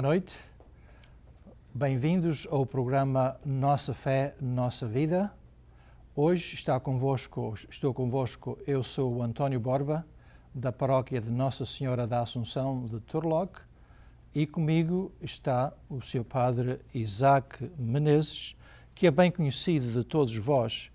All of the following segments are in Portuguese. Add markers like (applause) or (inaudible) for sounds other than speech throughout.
Boa noite. Bem-vindos ao programa Nossa Fé, Nossa Vida. Hoje está convosco, estou convosco, eu sou o António Borba, da paróquia de Nossa Senhora da Assunção de Turlock, e comigo está o seu padre Isaac Menezes, que é bem conhecido de todos vós,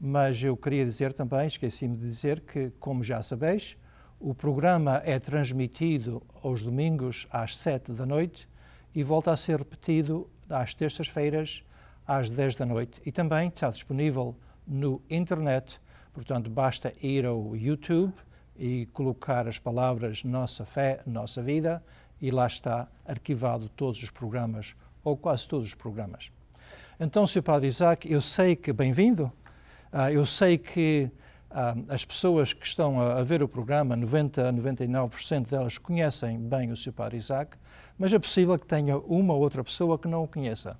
mas eu queria dizer também, esqueci-me de dizer, que, como já sabeis, o programa é transmitido aos domingos às 7 da noite e volta a ser repetido às terças-feiras às 10 da noite e também está disponível no internet. Portanto, basta ir ao YouTube e colocar as palavras Nossa Fé, Nossa Vida e lá está arquivado todos os programas, ou quase todos os programas. Então, Sr. Padre Isaac, eu sei que bem-vindo, ah, eu sei que ah, as pessoas que estão a, ver o programa, 90 a 99% delas conhecem bem o seu padre Isaac, mas é possível que tenha uma ou outra pessoa que não o conheça.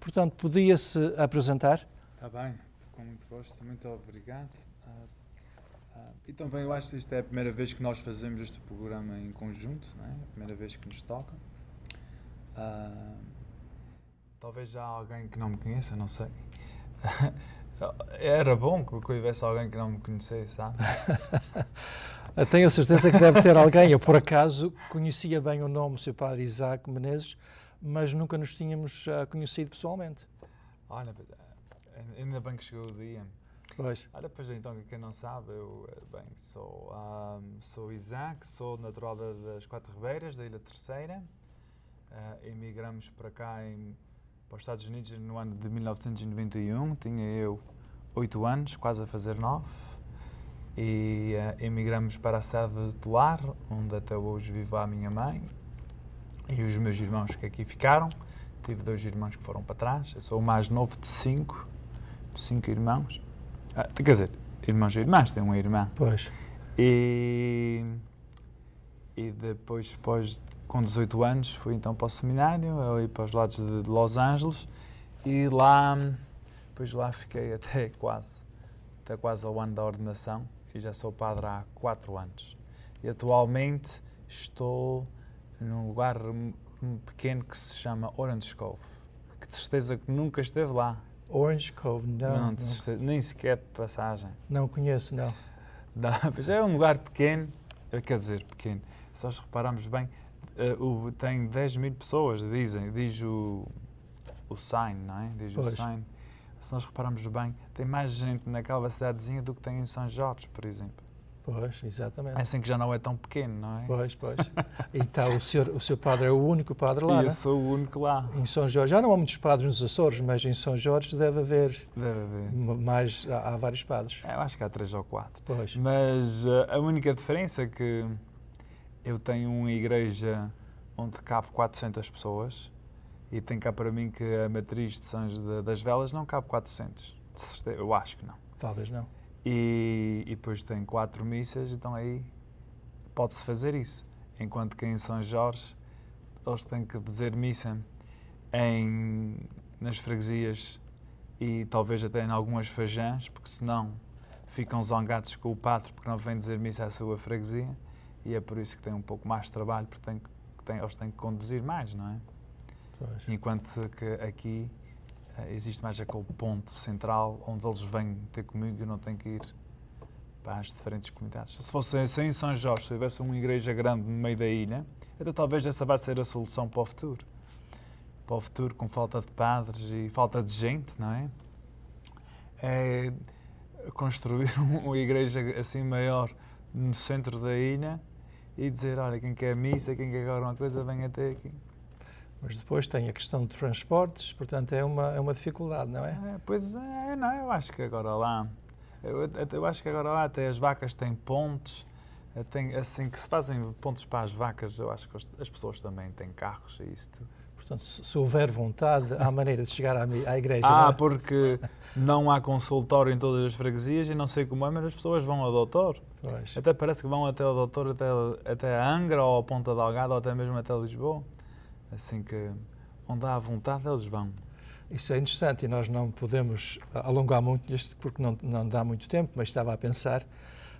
Portanto, podia-se apresentar? Está bem, com muito gosto, muito obrigado. Ah, ah, e também eu acho que esta é a primeira vez que nós fazemos este programa em conjunto, não é? a primeira vez que nos toca. Uh, talvez já há alguém que não me conheça, não sei. (laughs) Era bom que conhecesse alguém que não me conhecesse, sabe? (laughs) Tenho a certeza que deve ter alguém. Eu, por acaso, conhecia bem o nome do seu padre Isaac Menezes, mas nunca nos tínhamos ah, conhecido pessoalmente. Olha, eh, ainda bem que chegou o dia. Pois. Olha, pois então, quem não sabe, eu eh, bem, sou, um, ah, sou Isaac, sou natural das Quatro Ribeiras, da Ilha Terceira. Uh, emigramos para cá, em, para os Estados Unidos, no ano de 1991. Tinha eu 8 anos, quase a fazer 9, e uh, emigramos para a cidade de Telar, onde até hoje vive a minha mãe e os meus irmãos que aqui ficaram. Tive dois irmãos que foram para trás. Eu sou o mais novo de cinco, de cinco irmãos. Ah, quer dizer, irmãos e irmãs, tem uma irmã. Pois. E, e depois, depois, com 18 anos, fui então para o seminário, eu ia para os lados de Los Angeles, e lá depois lá fiquei até (laughs) quase, até quase ao ano da ordenação e já sou padre há quatro anos. E atualmente estou num lugar pequeno que se chama Orange Cove, que tristeza certeza que nunca esteve lá. Orange Cove, não. não, não. nem sequer de passagem. Não conheço, não. (laughs) não. pois é um lugar pequeno, eh, quer dizer, pequeno. Se nós repararmos bem, eh, tem 10 mil pessoas, dizem, diz o, o sign, não é? Diz pois. o sign se nós repararmos bem, tem mais gente naquela cidadezinha do que tem em São Jorge, por exemplo. Pois, exatamente. É assim que já não é tão pequeno, não é? Pois, pois. e tá, o, senhor, o seu padre é o único padre lá. E eu sou o único lá. Em São Jorge. Já não há muitos padres nos Açores, mas em São Jorge deve haver. Deve haver. Mais, há, há vários padres. É, eu acho que há três ou quatro. Pois. Mas eh, a única diferença é que eu tenho uma igreja onde cabe 400 pessoas e tem cá para mim que a matriz de São das Velas não cabe 400. Eu acho que não. Talvez não. E, e depois tem quatro missas, então aí pode-se fazer isso. Enquanto que em São Jorge eles têm que dizer missa em, nas freguesias e talvez até em algumas fajãs, porque senão ficam zangados com o padre porque não vem dizer missa à sua freguesia e é por isso que tem um pouco mais de trabalho, porque tem, tem, eles têm que conduzir mais, não é? Pois. Enquanto que aqui eh, existe mais aquele ponto central onde eles vêm ter comigo e eu não tenho que ir para as diferentes comunidades. Se fosse assim, em São Jorge, se houvesse uma igreja grande no meio da ilha, até talvez essa vá ser a solução para o futuro. Para o futuro, com falta de padres e falta de gente, não é? É construir (laughs) uma igreja assim maior no centro da ilha e dizer: olha, quem quer missa, quem quer agora uma coisa, venha até aqui. Mas depois tem a questão de transportes, portanto é uma, é uma dificuldade, não é? é pois é, não, eu acho que agora lá, eu, eu, acho que agora lá até as vacas têm pontes, eh, têm, assim que se fazem pontes para as vacas, eu acho que as pessoas também têm carros e isso tudo. Portanto, se houver vontade, há maneira de chegar à, à igreja. Ah, não é? porque não há consultório em todas as freguesias e não sei como é, mas as pessoas vão ao doutor. Pois. Até parece que vão até ao doutor, até, até a Angra ou a Ponta Delgada ou até mesmo até Lisboa assim que onde há vontade eles vão. Isso é interessante e nós não podemos ah, alongar muito porque não, não dá muito tempo, mas estava a pensar,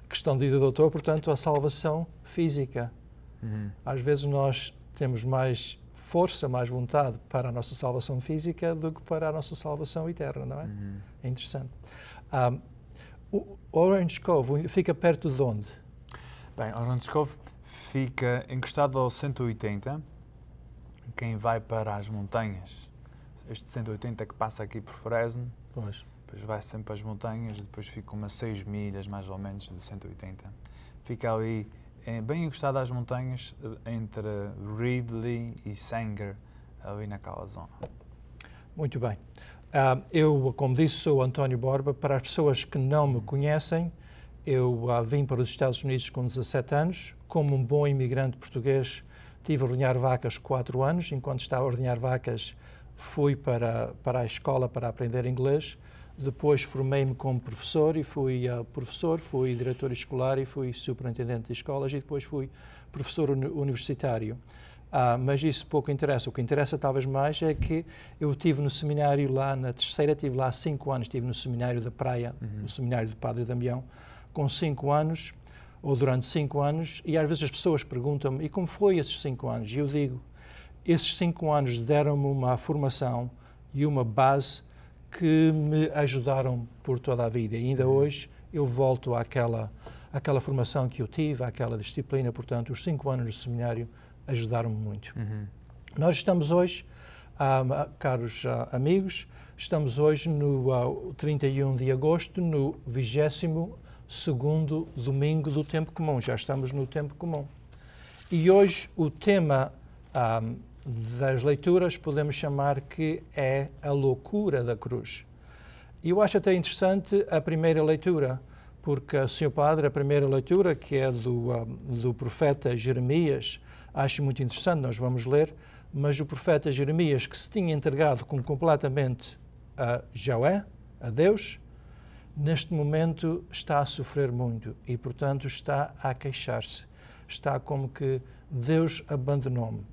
questão de ida doutor, portanto, a salvação física. Uhum. Às vezes nós temos mais força, mais vontade para a nossa salvação física do que para a nossa salvação eterna, não é? Uhum. É interessante. Um, ah, o Orange Cove fica perto de onde? Bem, Orange Cove fica encostado ao 180, quem vai para as montanhas, este 180 que passa aqui por Fresno, pois. depois vai sempre as montanhas, depois fica umas 6 milhas mais ou menos do 180. Fica ali é bem encostado às montanhas eh, entre Ridley e Sanger, ali naquela zona. Muito bem. Uh, eu, como disse, sou António Borba. Para as pessoas que não me conhecem, eu uh, vim para os Estados Unidos com 17 anos, como um bom imigrante português Tive a ordenhar vacas quatro anos. Enquanto estava a ordenhar vacas, fui para, para a escola para aprender inglês. Depois formei-me como professor e fui uh, professor, fui diretor escolar e fui superintendente de escolas e depois fui professor uni universitário. Ah, mas isso pouco interessa. O que interessa talvez mais é que eu tive no seminário lá na terceira, tive lá cinco anos, tive no seminário da Praia, uhum. no seminário do Padre Damião, com cinco anos ou durante cinco anos, e às vezes as pessoas perguntam-me: e como foi esses cinco anos? E eu digo: esses cinco anos deram-me uma formação e uma base que me ajudaram por toda a vida. E ainda uhum. hoje eu volto àquela, àquela formação que eu tive, àquela disciplina. Portanto, os cinco anos do seminário ajudaram-me muito. Uhum. Nós estamos hoje, ah, ah, caros ah, amigos, estamos hoje no 31 de agosto, no 20 segundo domingo do tempo comum. Já estamos no tempo comum. E hoje o tema um, das leituras podemos chamar que é a loucura da cruz. E eu acho até interessante a primeira leitura, porque o Senhor Padre, a primeira leitura, que é do, um, do profeta Jeremias, acho muito interessante, nós vamos ler, mas o profeta Jeremias, que se tinha entregado completamente a Jaué, a Deus, neste momento está a sofrer muito e, portanto, está a queixar-se. Está como que Deus abandonou-me.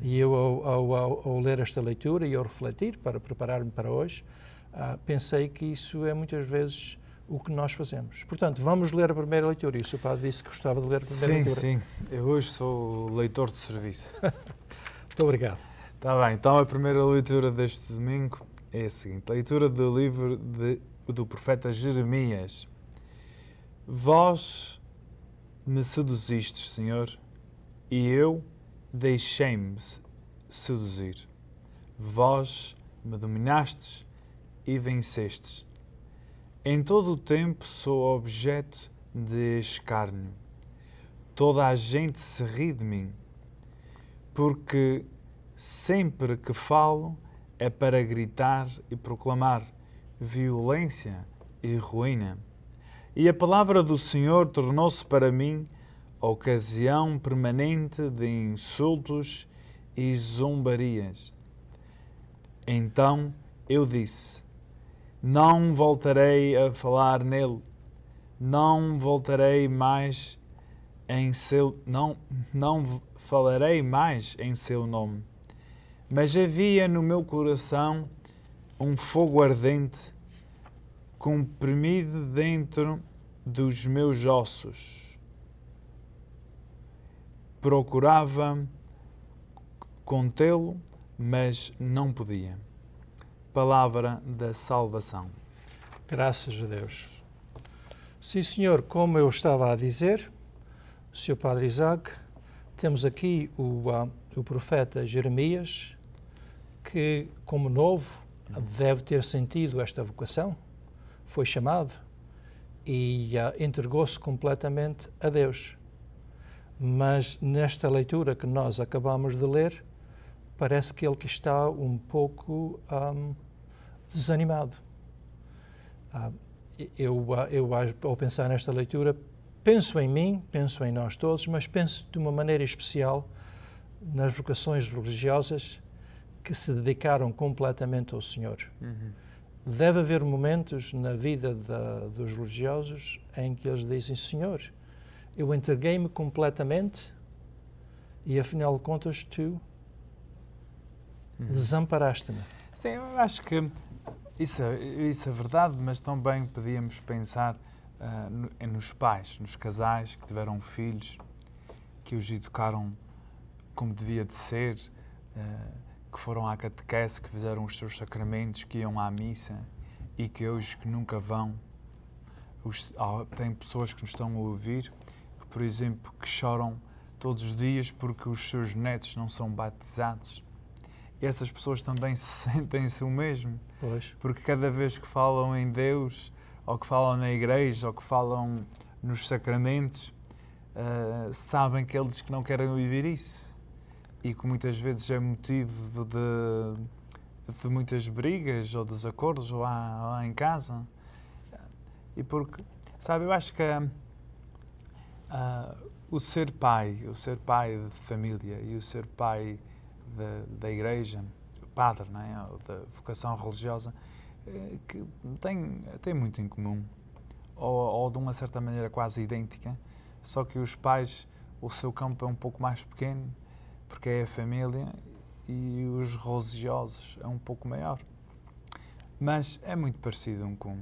E eu, ao, ao, ao, ler esta leitura e ao refletir para preparar-me para hoje, ah, pensei que isso é muitas vezes o que nós fazemos. Portanto, vamos ler a primeira leitura. E o seu padre disse que gostava de ler a primeira sim, leitura. Sim, sim. Eu hoje sou leitor de serviço. (laughs) muito obrigado. Está bem. Então, a primeira leitura deste domingo é a seguinte. Leitura do livro de do profeta Jeremias: Vós me seduzistes, Senhor, e eu deixei-me seduzir. Vós me dominastes e vencestes. Em todo o tempo sou objeto de escárnio. Toda a gente se ri de mim, porque sempre que falo é para gritar e proclamar violência e ruína. E a palavra do Senhor tornou-se para mim ocasião permanente de insultos e zombarias. Então eu disse: Não voltarei a falar nele, não voltarei mais em seu não não falarei mais em seu nome. Mas havia no meu coração um fogo ardente comprimido dentro dos meus ossos. Procurava contê-lo, mas não podia. Palavra da salvação. Graças a Deus. Sim, senhor, como eu estava a dizer, seu padre Isaac, temos aqui o, ah, o profeta Jeremias, que, como novo, deve ter sentido esta vocação, foi chamado e uh, entregou-se completamente a Deus. Mas nesta leitura que nós acabamos de ler, parece que ele está um pouco um, ah, desanimado. Uh, eu, eu, ao pensar nesta leitura, penso em mim, penso em nós todos, mas penso de uma maneira especial nas vocações religiosas que se dedicaram completamente ao Senhor. Uhum. Deve haver momentos na vida da, dos religiosos em que eles dizem: Senhor, eu entreguei-me completamente e afinal de contas tu uhum. desamparaste-me. Sim, eu acho que isso, é, isso é verdade, mas também podíamos pensar uh, nos pais, nos casais que tiveram filhos, que os educaram como devia de ser. Uh, que foram à catequese, que fizeram os seus sacramentos, que iam à missa e que hoje que nunca vão. Os, tem pessoas que nos estão a ouvir, que, por exemplo, que choram todos os dias porque os seus netos não são batizados. Essas pessoas também (laughs) sentem-se o mesmo, pois. porque cada vez que falam em Deus, ou que falam na igreja, ou que falam nos sacramentos, uh, sabem que eles que não querem viver isso e que muitas vezes é motivo de, de muitas brigas ou desacordos lá, lá em casa. E porque, sabe, eu acho que uh, o ser pai, o ser pai de família e o ser pai de, da igreja, padre, não é? Ou da vocação religiosa, eh, que tem, tem muito em comum, ou, ou, de uma certa maneira quase idêntica, só que os pais, o seu campo é um pouco mais pequeno porque é a família e os religiosos é um pouco maior. Mas é muito parecido um com.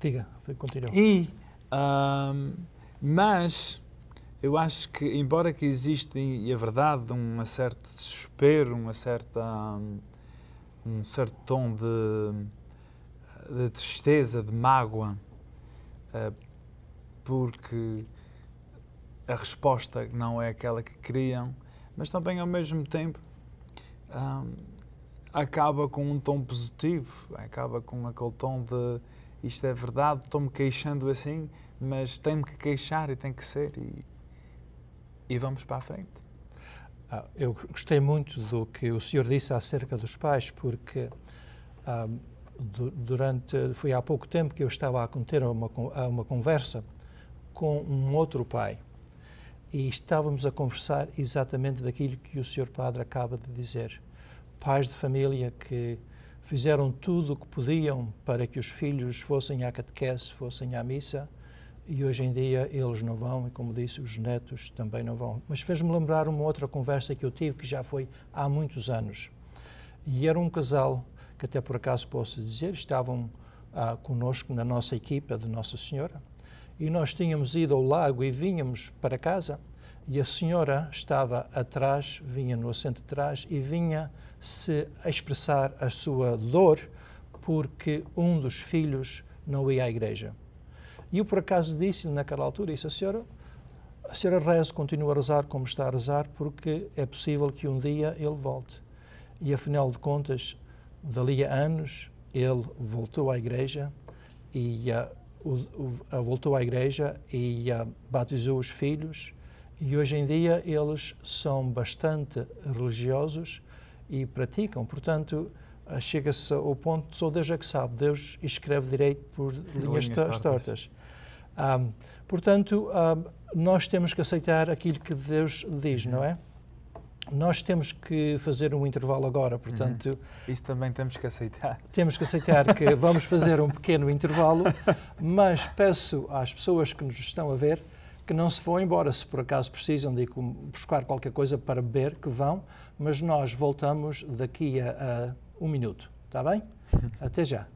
Diga, continua. E, um, mas eu acho que, embora que exista, e a verdade, um certo desespero, uma certa, um certo tom de, de tristeza, de mágoa, eh, porque a resposta não é aquela que queriam, mas também ao mesmo tempo um, acaba com um tom positivo, acaba com aquele tom de isto é verdade, estou-me queixando assim, mas tenho que queixar e tem que ser e, e vamos para a frente. Ah, eu gostei muito do que o senhor disse acerca dos pais, porque ah, durante foi há pouco tempo que eu estava a conter uma, uma conversa com um outro pai e estávamos a conversar exatamente daquilo que o senhor padre acaba de dizer. Pais de família que fizeram tudo o que podiam para que os filhos fossem à catequese, fossem à missa, e hoje em dia eles não vão, e como disse, os netos também não vão. Mas fez-me lembrar uma outra conversa que eu tive, que já foi há muitos anos. E era um casal, que até por acaso posso dizer, estavam ah, conosco na nossa equipa de Nossa Senhora, e nós tínhamos ido ao lago e vínhamos para casa e a senhora estava atrás, vinha no assento de trás e vinha se expressar a sua dor porque um dos filhos não ia à igreja. E eu, por acaso, disse-lhe naquela altura, disse, a senhora, a senhora reza, continua a rezar como está a rezar, porque é possível que um dia ele volte. E, afinal de contas, dali a anos, ele voltou à igreja e uh, voltou à igreja e batizou os filhos e hoje em dia eles são bastante religiosos e praticam. Portanto, chega-se ao ponto, só Deus é que sabe, Deus escreve direito por linhas, linhas tortas. Um, ah, portanto, um, ah, nós temos que aceitar aquilo que Deus diz, uhum. não é? Nós temos que fazer um intervalo agora, portanto. Uhum. Isso também temos que aceitar. Temos que aceitar que (laughs) vamos fazer um pequeno intervalo, mas peço às pessoas que nos estão a ver que não se vão embora, se por acaso precisam de buscar qualquer coisa para beber, que vão, mas nós voltamos daqui a, a um minuto, está bem? (laughs) Até já.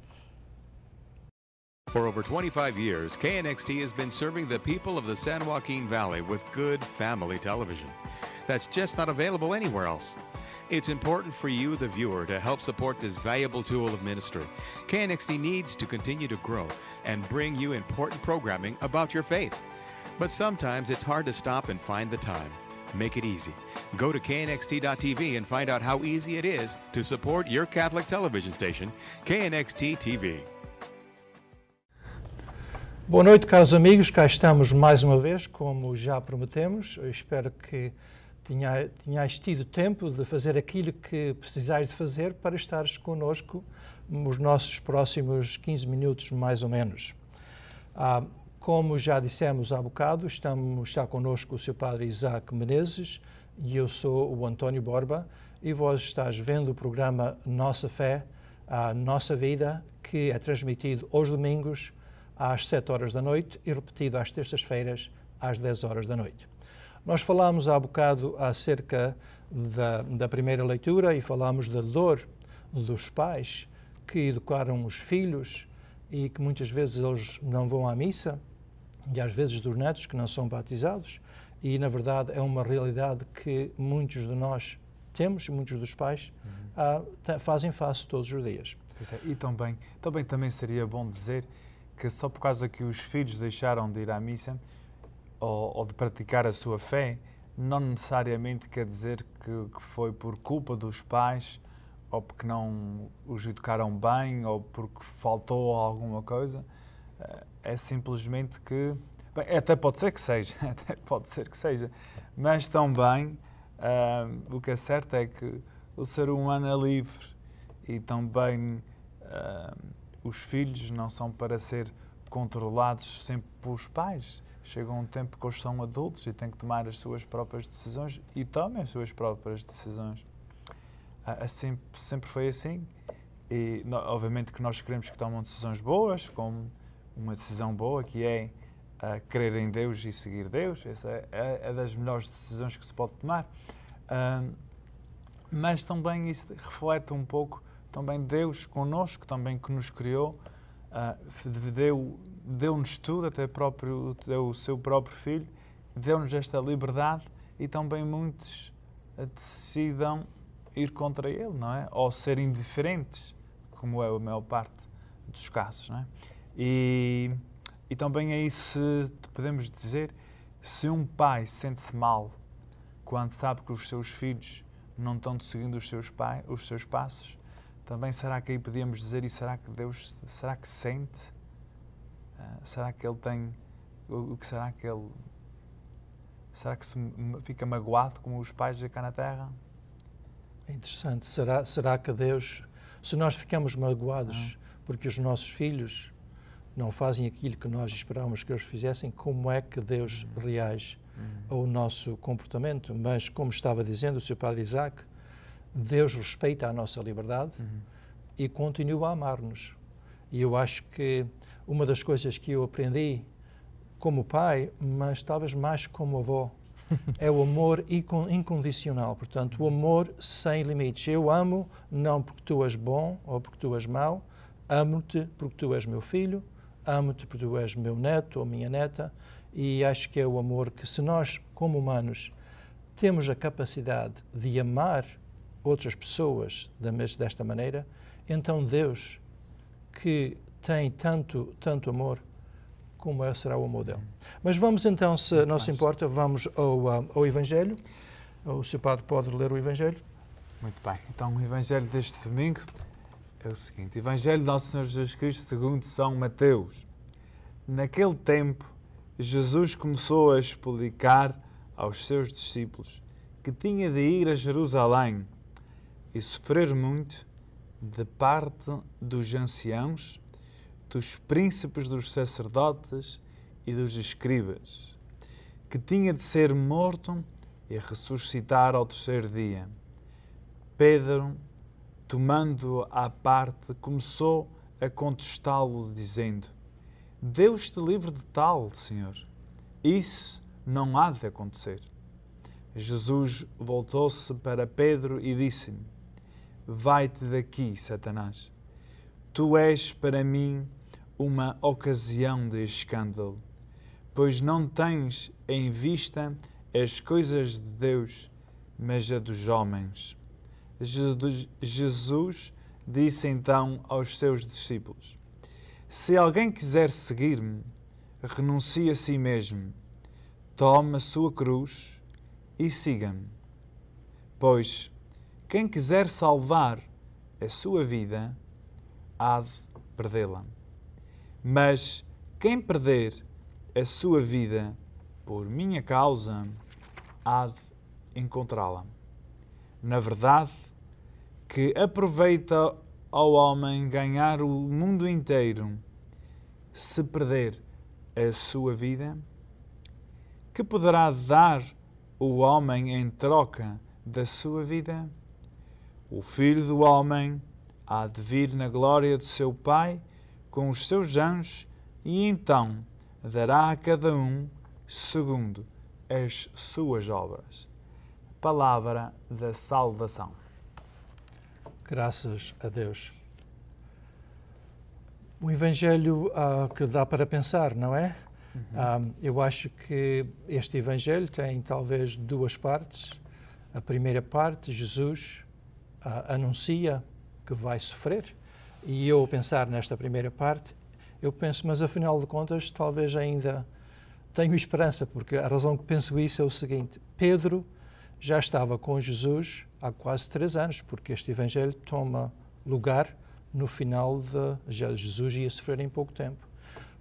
For over 25 years, KNXT has been serving the people of the San Joaquin Valley with good family television. That's just not available anywhere else. It's important for you, the viewer, to help support this valuable tool of ministry. KNXT needs to continue to grow and bring you important programming about your faith. But sometimes it's hard to stop and find the time. Make it easy. Go to knxt.tv and find out how easy it is to support your Catholic television station, KNXT TV. Boa noite, caros amigos. Cá estamos mais uma vez, como já prometemos. Eu espero que tenha, tenhais tido tempo de fazer aquilo que precisais de fazer para estares connosco nos nossos próximos 15 minutos, mais ou menos. Ah, como já dissemos há bocado, estamos, está connosco o seu padre Isaac Menezes e eu sou o António Borba e vós estás vendo o programa Nossa Fé, a Nossa Vida, que é transmitido aos domingos às 7 horas da noite e repetido às terças-feiras às 10 horas da noite. Nós falámos há bocado acerca da, da primeira leitura e falámos da dor dos pais que educaram os filhos e que muitas vezes eles não vão à missa e às vezes dos netos que não são batizados e na verdade é uma realidade que muitos de nós temos, muitos dos pais uhum. Ah, fazem face todos os dias. É, e também, também, também seria bom dizer que só por causa que os filhos deixaram de ir à missa ou, ou de praticar a sua fé, não necessariamente quer dizer que, que, foi por culpa dos pais ou porque não os educaram bem ou porque faltou alguma coisa. É, é simplesmente que. Bem, até pode ser que seja, (laughs) até pode ser que seja, mas também uh, ah, o que é certo é que o ser humano é livre e também. Uh, ah, os filhos não são para ser controlados sempre pelos pais. Chega um tempo que eles são adultos e têm que tomar as suas próprias decisões e tomem as suas próprias decisões. Ah, assim, sempre foi assim. E, obviamente, que nós queremos que tomem decisões boas, como uma decisão boa que é a ah, crer em Deus e seguir Deus. Essa é, é, é das melhores decisões que se pode tomar. Ah, mas também isso reflete um pouco também Deus conosco, também que nos criou, ah, deu, deu-nos tudo, até próprio, deu o seu próprio Filho, deu-nos esta liberdade e também muitos ah, decidam ir contra Ele, não é? Ou ser indiferentes, como é a maior parte dos casos, não é? E, e também aí é se podemos dizer, se um pai sente-se mal quando sabe que os seus filhos não estão seguindo os seus, pai, os seus passos, também será que aí podíamos dizer, e será que Deus, será que sente? Uh, será que Ele tem, o que será que Ele, será que se fica magoado como os pais cá na Terra? É interessante, será, será que Deus, se nós ficamos magoados ah. porque os nossos filhos não fazem aquilo que nós esperávamos que eles fizessem, como é que Deus hum. reage hum. ao nosso comportamento? Mas, como estava dizendo o seu Padre Isaac, Deus respeita a nossa liberdade uhum. e continua a amar-nos. E eu acho que uma das coisas que eu aprendi como pai, mas talvez mais como avó, (laughs) é o amor incondicional. Portanto, o uhum. amor sem limites. Eu amo não porque tu és bom ou porque tu és mau, amo-te porque tu és meu filho, amo-te porque tu és meu neto ou minha neta. E acho que é o amor que, se nós, como humanos, temos a capacidade de amar outras pessoas desta maneira, então Deus, que tem tanto, tanto amor, como é, será o amor dele. Mas vamos então, se não se importa, vamos ao, ah, ao Evangelho. O seu padre pode ler o Evangelho. Muito bem. Então, o Evangelho deste domingo é o seguinte: Evangelho de Nosso Senhor Jesus Cristo segundo São Mateus. Naquele tempo, Jesus começou a explicar aos seus discípulos que tinha de ir a Jerusalém e sofrer muito de parte dos anciãos, dos príncipes dos sacerdotes e dos escribas, que tinha de ser morto e ressuscitar ao terceiro dia. Pedro, tomando-o à parte, começou a contestá-lo, dizendo: Deus te livre de tal, Senhor. Isso não há de acontecer. Jesus voltou-se para Pedro e disse-lhe: Vai-te daqui, Satanás. Tu és para mim uma ocasião de escândalo, pois não tens em vista as coisas de Deus, mas a dos homens. Jesus disse então aos seus discípulos: Se alguém quiser seguir-me, renuncie a si mesmo, tome a sua cruz e siga-me. Pois, quem quiser salvar a sua vida, há de perdê-la. Mas quem perder a sua vida por minha causa, há de encontrá-la. Na verdade, que aproveita ao homem ganhar o mundo inteiro se perder a sua vida? Que poderá dar o homem em troca da sua vida? O filho do homem há de vir na glória do seu Pai com os seus anjos e então dará a cada um segundo as suas obras. Palavra da salvação. Graças a Deus. Um Evangelho uh, que dá para pensar, não é? Uhum. Ah, eu acho que este Evangelho tem talvez duas partes. A primeira parte, Jesus, uh, anuncia que vai sofrer, e eu pensar nesta primeira parte, eu penso, mas afinal de contas, talvez ainda tenho esperança, porque a razão que penso isso é o seguinte: Pedro já estava com Jesus há quase três anos, porque este evangelho toma lugar no final de. Já Jesus ia sofrer em pouco tempo.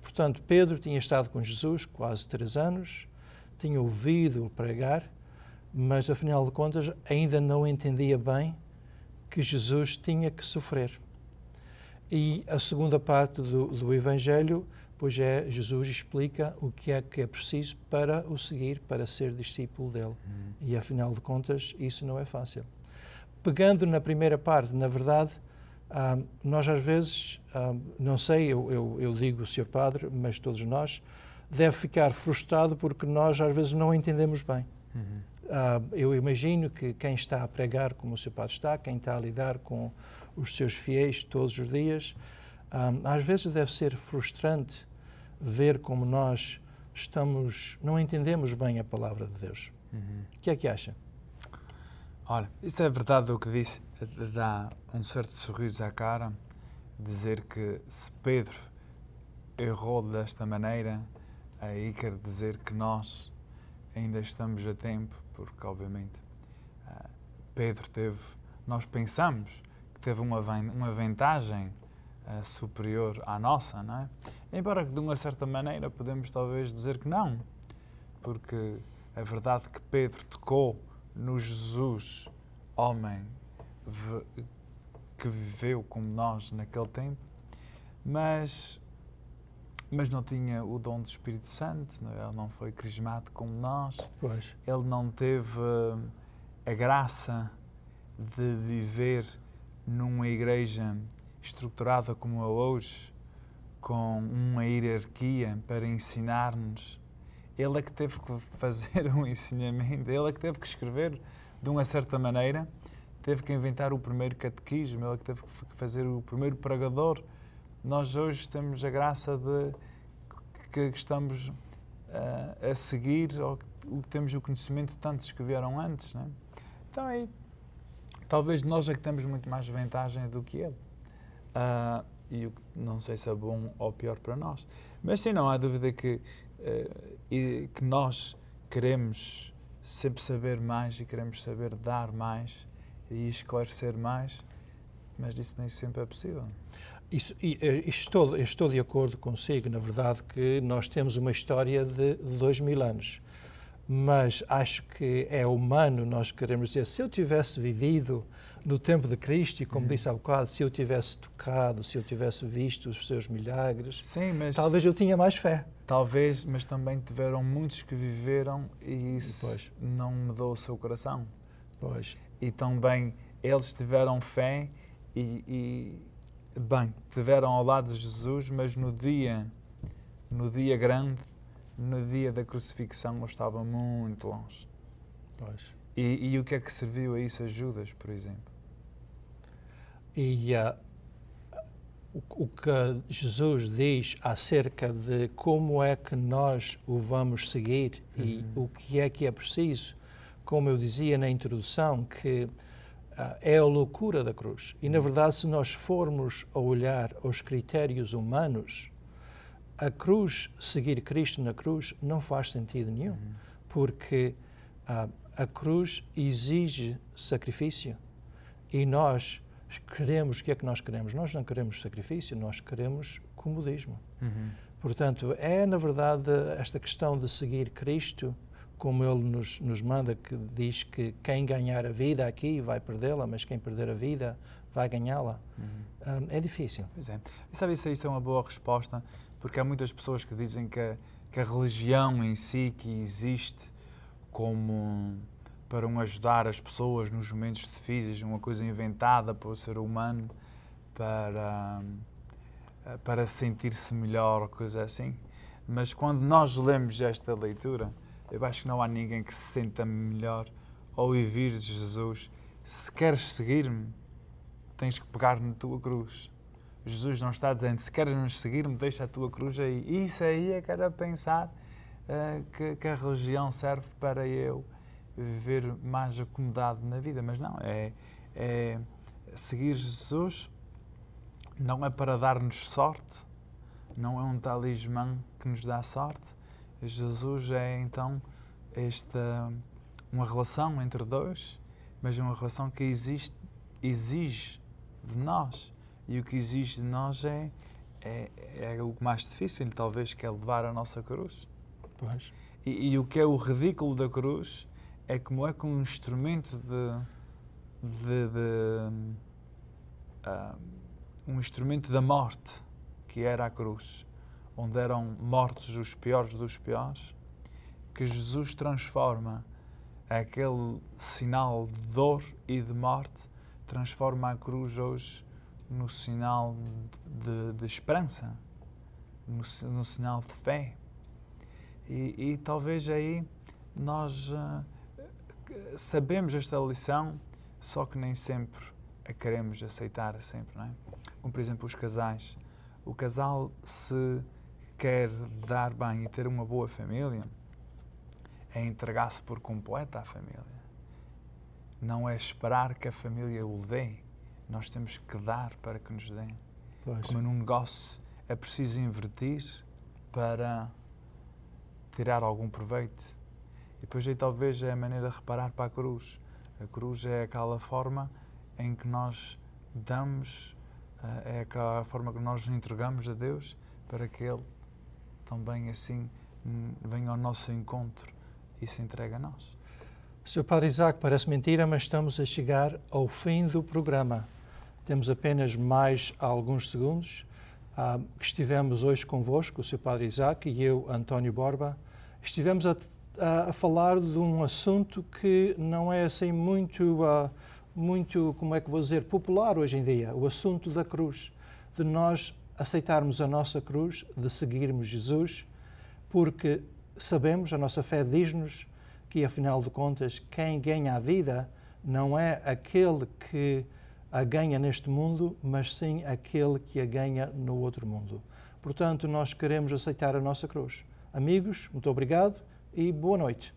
Portanto, Pedro tinha estado com Jesus quase três anos, tinha ouvido o pregar, mas afinal de contas ainda não entendia bem que Jesus tinha que sofrer. E a segunda parte do, do Evangelho, pois é, Jesus explica o que é que é preciso para o seguir, para ser discípulo dele. Uhum. E afinal de contas, isso não é fácil. Pegando na primeira parte, na verdade, ah, nós às vezes, ah, não sei, eu, eu, eu digo o senhor Padre, mas todos nós, deve ficar frustrado porque nós às vezes não entendemos bem. Uhum. Ah, eu imagino que quem está a pregar, como o seu padre está, quem está a lidar com os seus fiéis todos os dias, ah, às vezes deve ser frustrante ver como nós estamos, não entendemos bem a palavra de Deus. Uhum. O que é que acha? Olha, isso é verdade o que disse, dá um certo sorriso à cara dizer que se Pedro errou desta maneira, aí quer dizer que nós ainda estamos a tempo, porque obviamente ah, Pedro teve, nós pensamos que teve uma, uma vantagem ah, superior à nossa, não é? Embora que de uma certa maneira podemos talvez dizer que não, porque a verdade é que Pedro tocou no Jesus, homem que viveu como nós naquele tempo, mas mas não tinha o dom do Espírito Santo, não é? ele não foi crismado como nós, pois. ele não teve eh, a graça de viver numa igreja estruturada como a hoje, com uma hierarquia para ensinar-nos. Ele é que teve que fazer (laughs) um ensinamento, ele é que teve que escrever de uma certa maneira, teve que inventar o primeiro catequismo, ele é que teve que fazer o primeiro pregador nós hoje temos a graça de que, estamos uh, a seguir ou que temos o conhecimento de tantos que vieram antes. Né? Então aí, talvez nós é que temos muito mais vantagem do que ele. Uh, e o que não sei se é bom ou pior para nós. Mas sim, não há dúvida que, uh, e, que nós queremos sempre saber mais e queremos saber dar mais e esclarecer mais, mas isso nem sempre é possível. Isso, eh, estou, estou de acordo consigo, na verdade, que nós temos uma história de dois mil anos. Mas acho que é humano nós queremos dizer, se eu tivesse vivido no tempo de Cristo, e como uhum. disse há bocado, se eu tivesse tocado, se eu tivesse visto os seus milagres, Sim, mas talvez eu tinha mais fé. Talvez, mas também tiveram muitos que viveram e isso pois. não mudou o seu coração. Pois. E também eles tiveram fé e, e bem, tiveram ao lado de Jesus, mas no dia, no dia grande, no dia da crucifixão, estavam muito longe. Pois. E, e, o que é que serviu a isso a Judas, por exemplo? E uh, o, o, que Jesus diz acerca de como é que nós o vamos seguir uhum. e o que é que é preciso, como eu dizia na introdução, que ah, é a loucura da cruz. E, na verdade, se nós formos a olhar aos critérios humanos, a cruz, seguir Cristo na cruz, não faz sentido nenhum, uhum. porque uh, a cruz exige sacrifício. E nós queremos, o que é que nós queremos? Nós não queremos sacrifício, nós queremos comodismo. Uhum. Portanto, é, na verdade, esta questão de seguir Cristo como ele nos, nos manda, que diz que quem ganhar a vida aqui vai perdê-la, mas quem perder a vida vai ganhá-la. Uhum. Um, é difícil. Pois é. E sabe se isso é uma boa resposta? Porque há muitas pessoas que dizem que, que a religião em si que existe como para um ajudar as pessoas nos momentos difíceis, uma coisa inventada para o ser humano para para sentir-se melhor, coisa assim. Mas quando nós lemos esta leitura, eu acho que não há ninguém que se sinta melhor ao ouvir Jesus. Se queres seguir-me, tens que pegar na tua cruz. Jesus não está dizendo, se queres nos seguir-me, deixa a tua cruz aí. Isso aí é que era pensar uh, que, que, a religião serve para eu viver mais acomodado na vida. Mas não, é, é seguir Jesus não é para dar-nos sorte, não é um talismã que nos dá sorte, Jesus é então esta uma relação entre dois, mas uma relação que existe, exige de nós. E o que exige de nós é, é, é o mais difícil, talvez, que é levar a nossa cruz. Pois. E, e, o que é o ridículo da cruz é como é que um instrumento de. de, de um, ah, um instrumento da morte, que era a cruz, onde eram mortos os piores dos piores, que Jesus transforma aquele sinal de dor e de morte, transforma a cruz hoje no sinal de, de esperança, no, no, sinal de fé. E, e talvez aí nós uh, sabemos esta lição, só que nem sempre a queremos aceitar sempre, não é? Como por exemplo os casais. O casal se quer dar bem e ter uma boa família é entregar-se por completo à família. Não é esperar que a família o dê. Nós temos que dar para que nos dê Como num negócio é preciso invertir para tirar algum proveito. E depois aí talvez é a maneira de reparar para a cruz. A cruz é aquela forma em que nós damos, eh, é aquela forma que nós nos entregamos a Deus para que Ele também assim hum, vem ao nosso encontro e se entrega a nós. Sr. Padre Isaac, parece mentira, mas estamos a chegar ao fim do programa. Temos apenas mais alguns segundos. Ah, estivemos hoje convosco, o Sr. Padre Isaac e eu, António Borba. Estivemos a, a, a, falar de um assunto que não é assim muito, uh, muito, como é que vou dizer, popular hoje em dia, o assunto da cruz, de nós aceitarmos a nossa cruz, de seguirmos Jesus, porque sabemos, a nossa fé diz-nos que, afinal de contas, quem ganha a vida não é aquele que a ganha neste mundo, mas sim aquele que a ganha no outro mundo. Portanto, nós queremos aceitar a nossa cruz. Amigos, muito obrigado e boa noite.